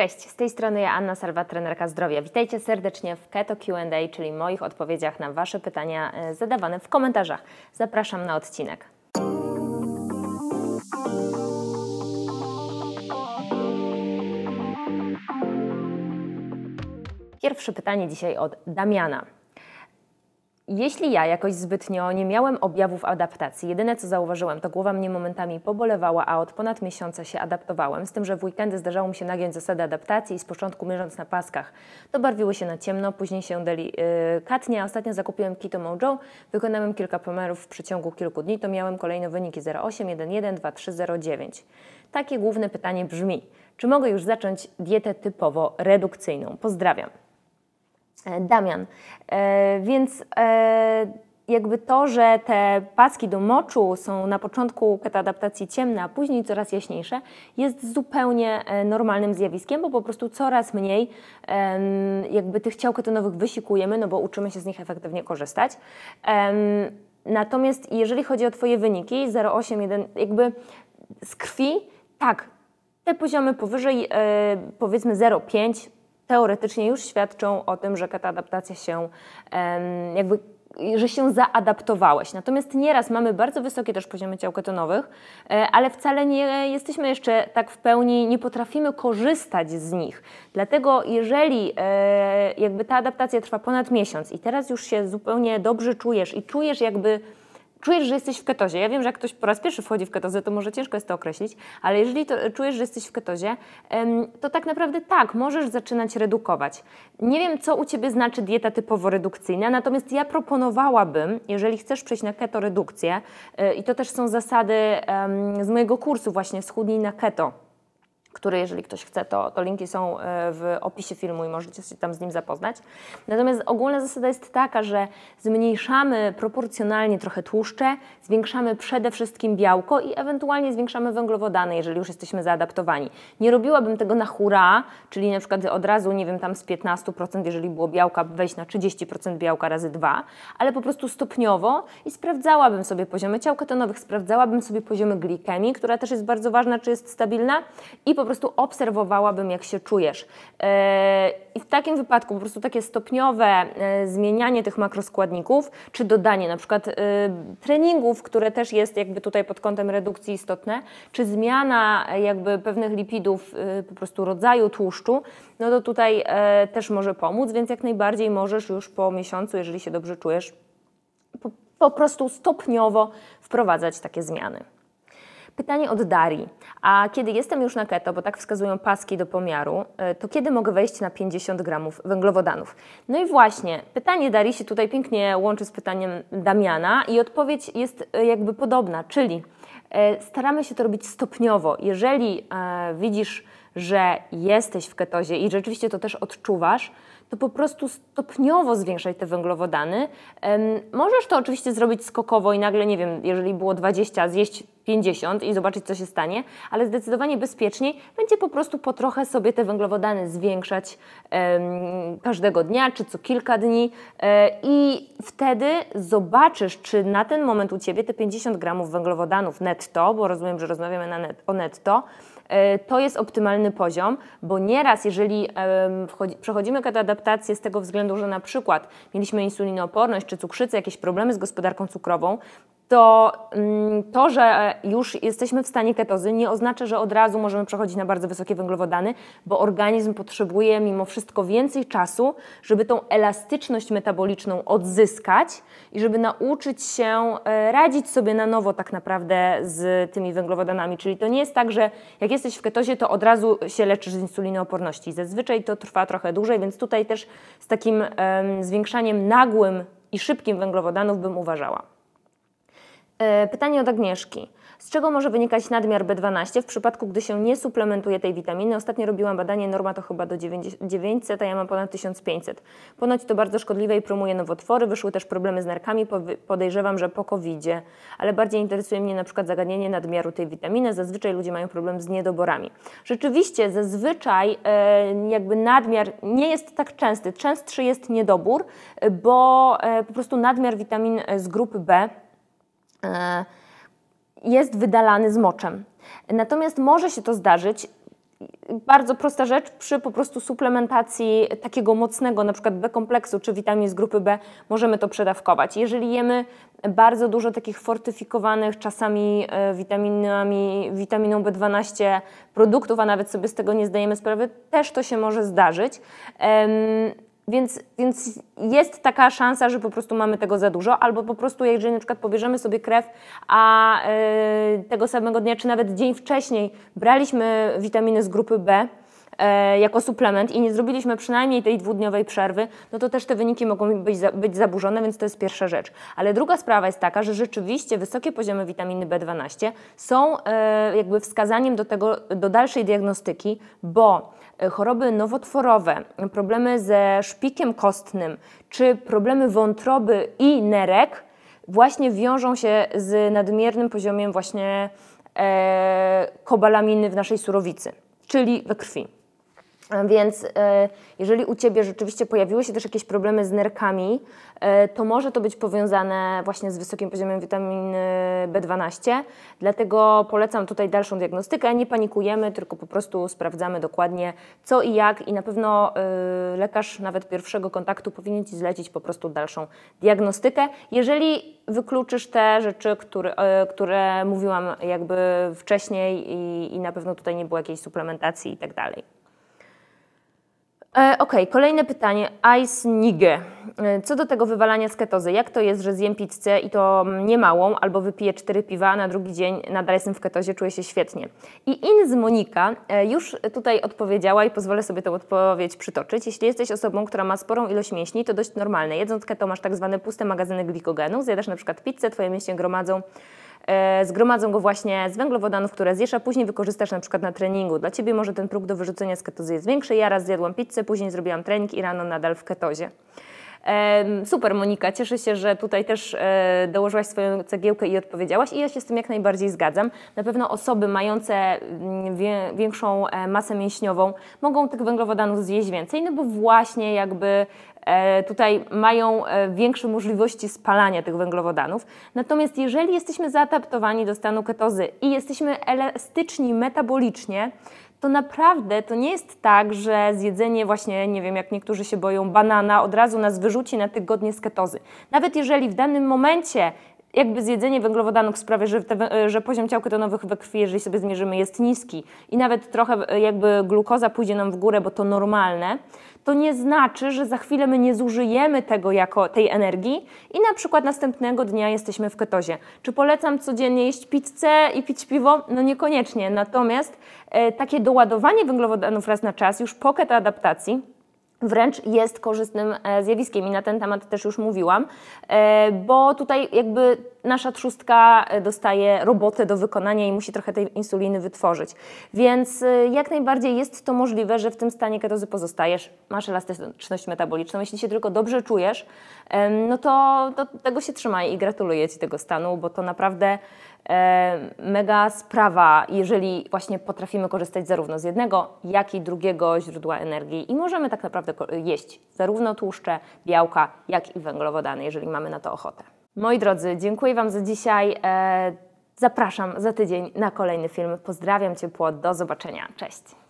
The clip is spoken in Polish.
Cześć, z tej strony ja Anna Salwa, trenerka zdrowia. Witajcie serdecznie w Keto Q&A, czyli moich odpowiedziach na Wasze pytania e, zadawane w komentarzach. Zapraszam na odcinek. Pierwsze pytanie dzisiaj od Damiana. Jeśli ja jakoś zbytnio nie miałem objawów adaptacji, jedyne co zauważyłem, to głowa mnie momentami pobolewała, a od ponad miesiąca się adaptowałem, z tym, że w weekendy zdarzało mi się nagiąć zasady adaptacji i z początku mierząc na paskach. To barwiło się na ciemno, później się delikatnie, y, a ostatnio zakupiłem Kito Mojo, wykonałem kilka pomerów w przeciągu kilku dni, to miałem kolejne wyniki 08, 11, 23, 09. Takie główne pytanie brzmi, czy mogę już zacząć dietę typowo redukcyjną? Pozdrawiam. E, Damian. E, więc e, jakby to, że te paski do moczu są na początku adaptacji ciemne, a później coraz jaśniejsze, jest zupełnie normalnym zjawiskiem, bo po prostu coraz mniej jakby tych ciał ketonowych wysikujemy, no bo uczymy się z nich efektywnie korzystać. Natomiast jeżeli chodzi o Twoje wyniki, 0,8,1 jakby z krwi, tak, te poziomy powyżej powiedzmy 0,5 teoretycznie już świadczą o tym, że ta adaptacja się jakby że się zaadaptowałeś. Natomiast nieraz mamy bardzo wysokie też poziomy ciał ketonowych, e, ale wcale nie jesteśmy jeszcze tak w pełni, nie potrafimy korzystać z nich. Dlatego jeżeli e, jakby ta adaptacja trwa ponad miesiąc i teraz już się zupełnie dobrze czujesz i czujesz jakby czujesz, że jesteś w ketozie. Ja wiem, że jak ktoś po raz pierwszy wchodzi w ketozę, to może ciężko jest to określić, ale jeżeli to, e, czujesz, że jesteś w ketozie, to tak naprawdę tak, możesz zaczynać redukować. Nie wiem, co u Ciebie znaczy dieta typowo redukcyjna, natomiast ja proponowałabym, jeżeli chcesz przejść na keto redukcję, e, i to też są zasady z mojego kursu właśnie Schudnij na keto, który jeżeli ktoś chce, to, to linki są e, w opisie filmu i możecie się tam z nim zapoznać. Natomiast ogólna zasada jest taka, że zmniejszamy proporcjonalnie trochę tłuszcze, zwiększamy przede wszystkim białko i ewentualnie zwiększamy węglowodany, jeżeli już jesteśmy zaadaptowani. Nie robiłabym tego na hura, czyli na przykład od razu, nie wiem, tam z 15%, jeżeli było białka, wejść na 30% białka razy dwa, ale po prostu stopniowo i sprawdzałabym sobie poziomy ciał ketonowych, sprawdzałabym sobie poziomy glikemii, która też jest bardzo ważna, czy jest stabilna i po prostu obserwowałabym, jak się czujesz. E, I w takim wypadku po prostu takie stopniowe e, zmienianie tych makroskładników, czy dodanie na przykład e, treningów, które też jest jakby tutaj pod kątem redukcji istotne, czy zmiana jakby pewnych lipidów, po prostu rodzaju tłuszczu, no to tutaj też może pomóc, więc jak najbardziej możesz już po miesiącu, jeżeli się dobrze czujesz, po, po prostu stopniowo wprowadzać takie zmiany. Pytanie od Darii. A kiedy jestem już na keto, bo tak wskazują paski do pomiaru, e, to kiedy mogę wejść na 50 gramów węglowodanów? No i właśnie, pytanie Darii się tutaj pięknie łączy z pytaniem Damiana i odpowiedź jest e, jakby podobna, czyli e, staramy się to robić stopniowo. Jeżeli widzisz, że jesteś w ketozie i rzeczywiście to też odczuwasz, to po prostu stopniowo zwiększaj te węglowodany. możesz to oczywiście zrobić skokowo i nagle, nie wiem, jeżeli było 20, zjeść 50 i zobaczyć, co się stanie, ale zdecydowanie bezpieczniej będzie po prostu po trochę sobie te węglowodany zwiększać każdego dnia czy co kilka dni e, i wtedy zobaczysz, czy na ten moment u Ciebie te 50 gramów węglowodanów netto, bo rozumiem, że rozmawiamy na net, o netto, E, to jest optymalny poziom, bo nieraz, jeżeli przechodzimy przechodzimy adaptację z tego względu, że na przykład mieliśmy insulinooporność czy cukrzycę, jakieś problemy z gospodarką cukrową, to mm, to, że już jesteśmy w stanie ketozy, nie oznacza, że od razu możemy przechodzić na bardzo wysokie węglowodany, bo organizm potrzebuje mimo wszystko więcej czasu, żeby tą elastyczność metaboliczną odzyskać i żeby nauczyć się e, radzić sobie na nowo tak naprawdę z tymi węglowodanami. Czyli to nie jest tak, że jak jesteś w ketozie, to od razu się leczysz z insulinooporności. Zazwyczaj to trwa trochę dłużej, więc tutaj też z takim um, zwiększaniem nagłym i szybkim węglowodanów bym uważała. E, pytanie od Agnieszki. Z czego może wynikać nadmiar B12 w przypadku, gdy się nie suplementuje tej witaminy? Ostatnio robiłam badanie, norma to chyba do 900, a ja mam ponad 1500. Ponoć to bardzo szkodliwe i promuje nowotwory. Wyszły też problemy z nerkami, podejrzewam, że po covid -zie. ale bardziej interesuje mnie na przykład zagadnienie nadmiaru tej witaminy. Zazwyczaj ludzie mają problem z niedoborami. Rzeczywiście, zazwyczaj e, jakby nadmiar nie jest tak częsty. Częstszy jest niedobór, e, bo po prostu nadmiar witamin z grupy B E, jest wydalany z moczem. Natomiast może się to zdarzyć, bardzo prosta rzecz, przy po prostu suplementacji takiego mocnego, na przykład B-kompleksu czy witamin z grupy B, możemy to przedawkować. Jeżeli jemy bardzo dużo takich fortyfikowanych czasami e, witaminami, witaminą B12 produktów, a nawet sobie z tego nie zdajemy sprawy, też to się może zdarzyć. Więc, więc jest taka szansa, że po prostu mamy tego za dużo, albo po prostu jeżeli na przykład pobierzemy sobie krew, a e, tego samego dnia, czy nawet dzień wcześniej braliśmy witaminy z grupy B, E, jako suplement i nie zrobiliśmy przynajmniej tej dwudniowej przerwy, no to też te wyniki mogą być, za, być zaburzone, więc to jest pierwsza rzecz. Ale druga sprawa jest taka, że rzeczywiście wysokie poziomy witaminy B12 są e, jakby wskazaniem do, tego, do dalszej diagnostyki, bo e, choroby nowotworowe, problemy ze szpikiem kostnym czy problemy wątroby i nerek właśnie wiążą się z nadmiernym poziomem właśnie e, kobalaminy w naszej surowicy, czyli we krwi. Więc e, jeżeli u Ciebie rzeczywiście pojawiły się też jakieś problemy z nerkami, e, to może to być powiązane właśnie z wysokim poziomem witaminy e, B12. Dlatego polecam tutaj dalszą diagnostykę. Nie panikujemy, tylko po prostu sprawdzamy dokładnie co i jak i na pewno lekarz nawet pierwszego kontaktu powinien Ci zlecić po prostu dalszą diagnostykę. Jeżeli wykluczysz te rzeczy, które, które mówiłam jakby wcześniej i, i na pewno tutaj nie było jakiejś suplementacji i tak dalej. E, okej, okay, kolejne pytanie. Ice Nige. Y, co do tego wywalania z ketozy, jak to jest, że zjem pizzę i to mm, niemałą, albo wypiję cztery piwa, a na drugi dzień nadal jestem w ketozie, czuję się świetnie. I In z Monika y, już tutaj odpowiedziała i pozwolę sobie tę odpowiedź przytoczyć. Jeśli jesteś osobą, która ma sporą ilość mięśni, to dość normalne. Jedząc keto masz tak zwane puste magazyny glikogenu, zjadasz na przykład pizzę, twoje mięśnie gromadzą y, zgromadzą go właśnie z węglowodanów, które zjesz, a później wykorzystasz na przykład na treningu. Dla Ciebie może ten próg do wyrzucenia z ketozy jest większy. Ja raz zjadłam pizzę, później zrobiłam trening i rano nadal w ketozie. Super Monika, cieszę się, że tutaj też e, dołożyłaś swoją cegiełkę i odpowiedziałaś i ja się z tym jak najbardziej zgadzam. Na pewno osoby mające mm, większą e, masę mięśniową mogą tych węglowodanów zjeść więcej, no bo właśnie jakby e, tutaj mają większe możliwości spalania tych węglowodanów. Natomiast jeżeli jesteśmy zaadaptowani do stanu ketozy i jesteśmy elastyczni metabolicznie, to naprawdę to nie jest tak, że zjedzenie właśnie, nie wiem, jak niektórzy się boją, banana od razu nas wyrzuci na tygodnie z ketozy. Nawet jeżeli w danym momencie jakby zjedzenie węglowodanów sprawia, że, te, e, że poziom ciał ketonowych we krwi, jeżeli sobie zmierzymy, jest niski i nawet trochę e, jakby glukoza pójdzie nam w górę, bo to normalne, to nie znaczy, że za chwilę my nie zużyjemy tego jako tej energii i na przykład następnego dnia jesteśmy w ketozie. Czy polecam codziennie jeść pizzę i pić piwo? No niekoniecznie. Natomiast e, takie doładowanie węglowodanów raz na czas już po adaptacji wręcz jest korzystnym e, zjawiskiem i na ten temat też już mówiłam, e, bo tutaj jakby nasza trzustka e, dostaje robotę do wykonania i musi trochę tej insuliny wytworzyć. Więc jak najbardziej jest to możliwe, że w tym stanie ketozy pozostajesz, masz elastyczność metaboliczną. Jeśli się tylko dobrze czujesz, no to, to tego się trzymaj i gratuluję Ci tego stanu, bo to naprawdę E, mega sprawa, jeżeli właśnie potrafimy korzystać zarówno z jednego, jak i drugiego źródła energii i możemy tak naprawdę jeść zarówno tłuszcze, białka, jak i węglowodany, jeżeli mamy na to ochotę. Moi drodzy, dziękuję Wam za dzisiaj. E, zapraszam za tydzień na kolejny film. Pozdrawiam ciepło. Do zobaczenia. Cześć.